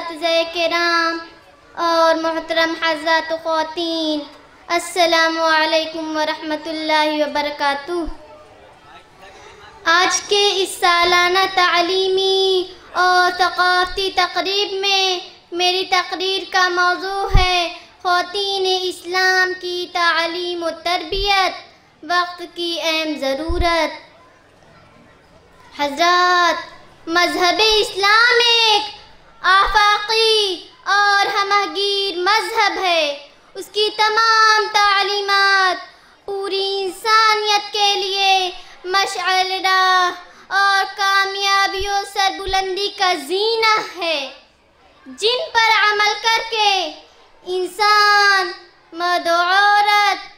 के राम और मोहतरम हजरात ख़वातीन असलकम वरहमल वबरक आज के इस सालाना तालीमी और थकाफ़ती तकरीब में मेरी तकरीर का मौजू है ख़वान इस्लाम की तालीम व तरबियत वक्त की अहम ज़रूरत हजरत मजहब इस्लाम एक आफाकी और हमगीर मजहब है उसकी तमाम तालीमत पूरी इंसानियत के लिए मशाल और कामयाबी और सरबुलंदी का जीना है जिन पर अमल करके इंसान मर्द औरत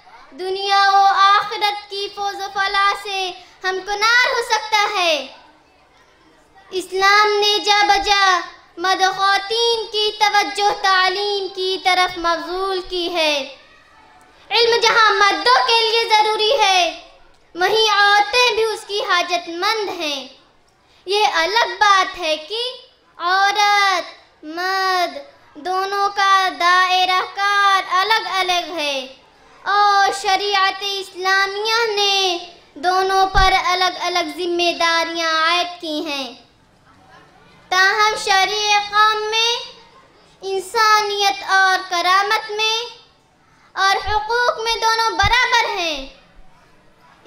दुनिया व आखरत की फौज फला से हमकुनार हो सकता है इस्लाम ने जा बजा मद खातन की तवज्जो तालीम की तरफ मबजूल की है इल्म जहाँ मर्दों के लिए ज़रूरी है वहीं औरतें भी उसकी हाजतमंद हैं ये अलग बात है कि औरत मर्द दोनों का दायरा कार अलग अलग है और शरीयत इस्लामिया ने दोनों पर अलग अलग जिम्मेदारियां आयद की हैं ताहम शरीय कौम में इंसानियत और करामत में और हकूक़ में दोनों बराबर हैं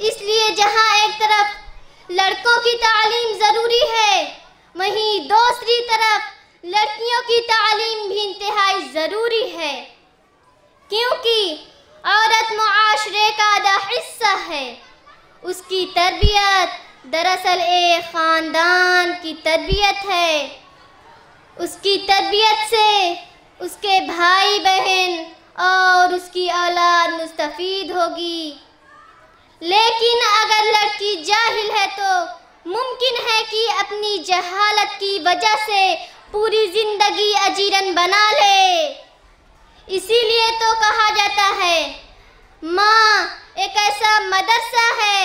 इसलिए जहाँ एक तरफ लड़कों की तालीम ज़रूरी है वहीं दूसरी तरफ लड़कियों की तालीम भी इंतहाई ज़रूरी है क्योंकि औरत माशरे का आधा हिस्सा है उसकी तरबियत दरअसल एक ख़ानदान की तरबियत है उसकी तरबियत से उसके भाई बहन और उसकी औलाद मुस्तफ़ीद होगी लेकिन अगर लड़की जाहिल है तो मुमकिन है कि अपनी जहालत की वजह से पूरी ज़िंदगी अजीरन बना ले इसीलिए तो कहा जाता है माँ एक ऐसा मदरसा है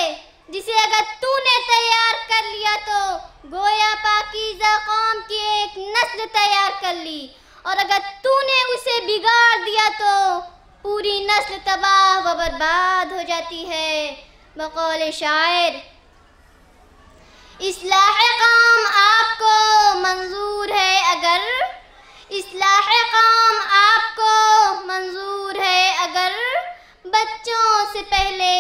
जिसे अगर तूने तैयार कर लिया तो गोया पाकिजा कौम की एक नस्ल तैयार कर ली और अगर तूने उसे बिगाड़ दिया तो पूरी नस्ल तबाह व बर्बाद हो जाती है बकौल शायर इसलाह काम आपको मंजूर है अगर इसलाह काम आपको मंजूर है अगर बच्चों से पहले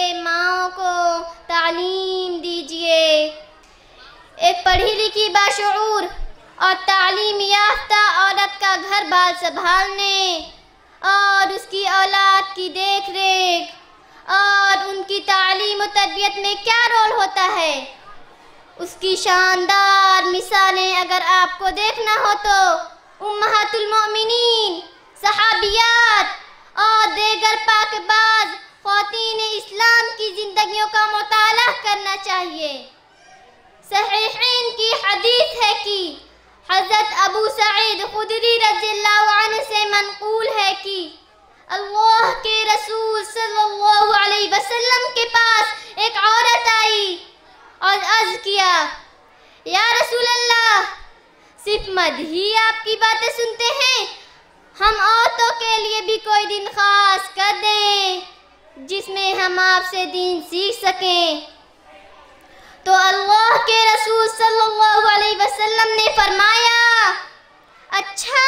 तालीम दीजिए एक पढ़ी लिखी बाशूर और तालीम याफ्ता औरत का घर बाल संभालने और उसकी औलाद की देख रेख और उनकी तालीम और तरबियत में क्या रोल होता है उसकी शानदार मिसालें अगर आपको देखना हो तो उम्मतुलमिन सहाबियात और देगर पाकबाज़ खातिन इस्लाम की ज़िंदगियों का मताल करना चाहिए सहीन की हदीस है कि हज़रत अबू सईद खुदरी रजील्ला से मनकूल है कि अल्लाह के रसूल सल्लल्लाहु अलैहि वसल्लम के पास एक औरत आई और अर्ज किया या रसूल अल्लाह सिर्फ मद ही आपकी बातें सुनते हैं हम औरतों के लिए भी कोई दिन खास कर दें जिसमें हम आपसे दीन सीख सकें तो अल्लाह के रसूल सल्लल्लाहु अलैहि वसल्लम ने फरमाया अच्छा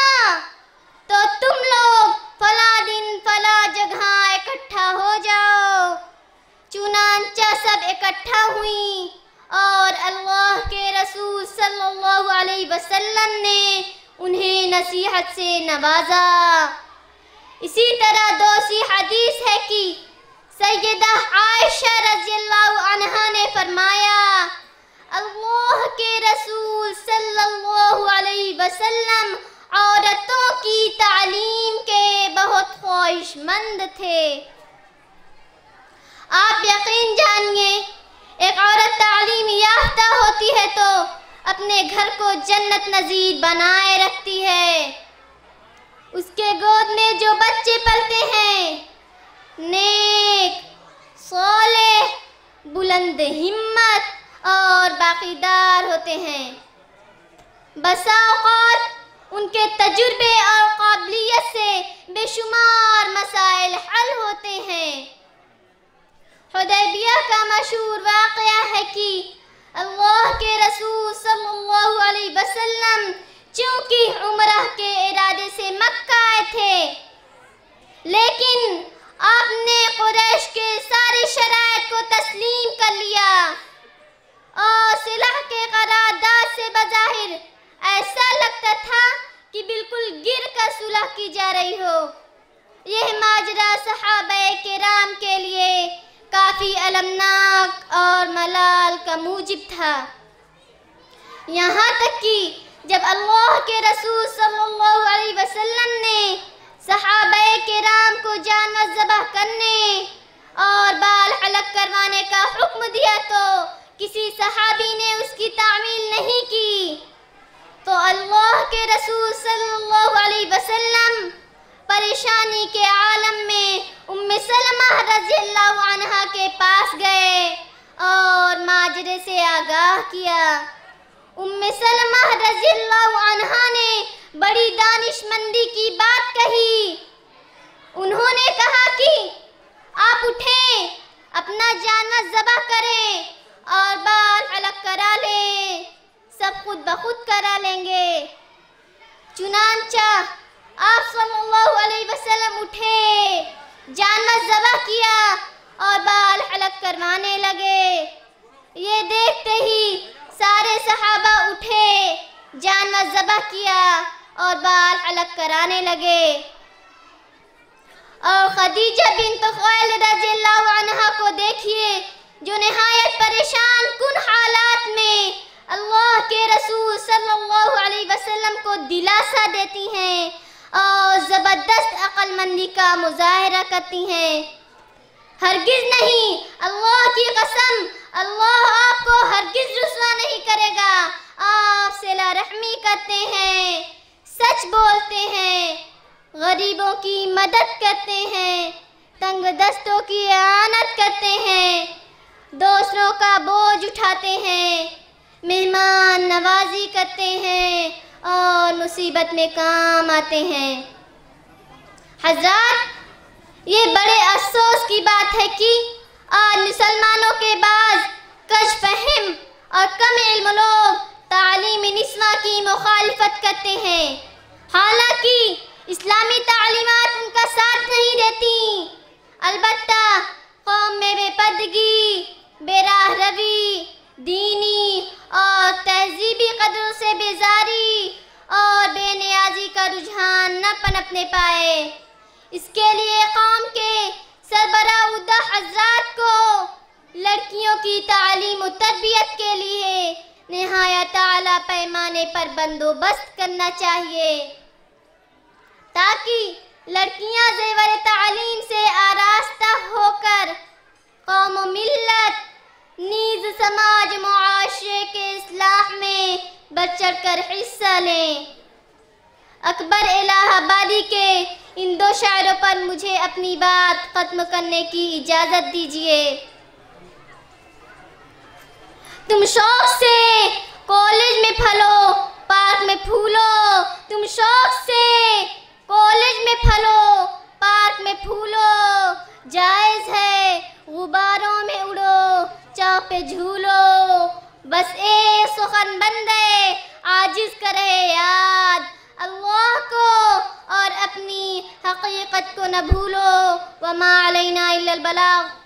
तो तुम लोग फला दिन फला जगह इकट्ठा हो जाओ चुनाचा सब इकट्ठा हुई और अल्लाह के रसूल सल्लल्लाहु अलैहि वसल्लम ने उन्हें नसीहत से नवाजा इसी तरह दूसरी हदीस है कि सैदा आयशा रजील्ला ने फरमाया अल्लाह के रसूल सल्लल्लाहु अलैहि वसल्लम औरतों की तालीम के बहुत ख्वाहिशमंद थे आप यकीन जानिए एक औरत तालीम याफ्ता होती है तो अपने घर को जन्नत नज़ीर बनाए रखती है उसके गोद में जो बच्चे पलते हैं नेक सोले बुलंद हिम्मत और बाकीदार होते हैं बसाओत उनके तजुर्बे और काबिलियत से बेशुमार मसाइल हल होते हैं हदैबिया का मशहूर वाक़ है कि अल्लाह के रसूल सल्लल्लाहु अलैहि वसल्लम चूँकि उम्र के इरादे से मक्का आए थे लेकिन आपने कुरैश के सारे शरात को तस्लीम कर लिया और सिलाह के करारदाद से बज़ाहिर ऐसा लगता था कि बिल्कुल गिर कर सुलह की जा रही हो यह माजरा सहाब के राम के लिए काफ़ी अलमनाक और मलाल का मूजिब था यहाँ तक कि जब अल्लाह के रसूल सल्लल्लाहु अलैहि वसल्लम ने सहाब कराम को जानवर जबह करने और बाल हलक करवाने का हुक्म दिया तो किसी सहाबी ने उसकी तामील नहीं की तो अल्लाह के रसूल सल्लल्लाहु अलैहि वसल्लम परेशानी के आलम में उम्मे सलमा रजी अल्लाह के पास गए और माजरे से आगाह किया उम्मे सलमा रजी अल्लाह ने बड़ी दानिशमंदी की बात कही उन्होंने कहा कि आप उठें अपना जाना जबा करें और बाल अलग करा लें सब खुद बखुद करा लेंगे चुनानचा आप सल्लल्लाहु अलैहि वसल्लम उठे जाना जबा किया और बाल अलग करवाने लगे ये देखते ही सारे सहाबा उठे जाना जबा किया और बाल अलग कराने लगे और खदीजा बिन तोल रजील्ला को देखिए जो नहायत परेशान कुन हालात में अल्लाह के रसूल सल्लल्लाहु अलैहि वसल्लम को दिलासा देती हैं और ज़बरदस्त अक्लमंदी का मुजाहरा करती हैं हरगिज़ नहीं अल्लाह की कसम अल्लाह बोलते हैं गरीबों की मदद करते हैं तंग दस्तों की आनत करते हैं दूसरों का बोझ उठाते हैं मेहमान नवाजी करते हैं और मुसीबत में काम आते हैं हजरात ये बड़े अफसोस की बात है कि आज मुसलमानों के बाद कश फहम और कम इल्म लोग तालीम निस्वा की मुखालफत करते हैं हालांकि इस्लामी तालीमत उनका साथ नहीं देती अलबत् कौम में बेपदगी बेराह रवी दीनी और तहजीबी कदरों से बेजारी और बेनियाजी का रुझान न पनपने पाए इसके लिए कौम के सरबरा हजरात को लड़कियों की तालीम और तरबियत के लिए नहायत आला पैमाने पर बंदोबस्त करना चाहिए ताकि लड़कियां जेवर तालीम से आरास्ता होकर कौम मिल्लत नीज समाज मुआशरे के असलाह में बढ़ चढ़ कर हिस्सा लें अकबर इलाहाबादी के इन दो शायरों पर मुझे अपनी बात ख़त्म करने की इजाज़त दीजिए तुम शौक से कॉलेज में फलो पार्क में फूलो तुम शौक से कॉलेज में फलो पार्क में फूलो जायज है गुब्बारों में उड़ो चाव पे झूलो बस ए सुखन बंदे आजिज करे याद अल्लाह को और अपनी हकीकत को न भूलो वमा अलैना अल बलाग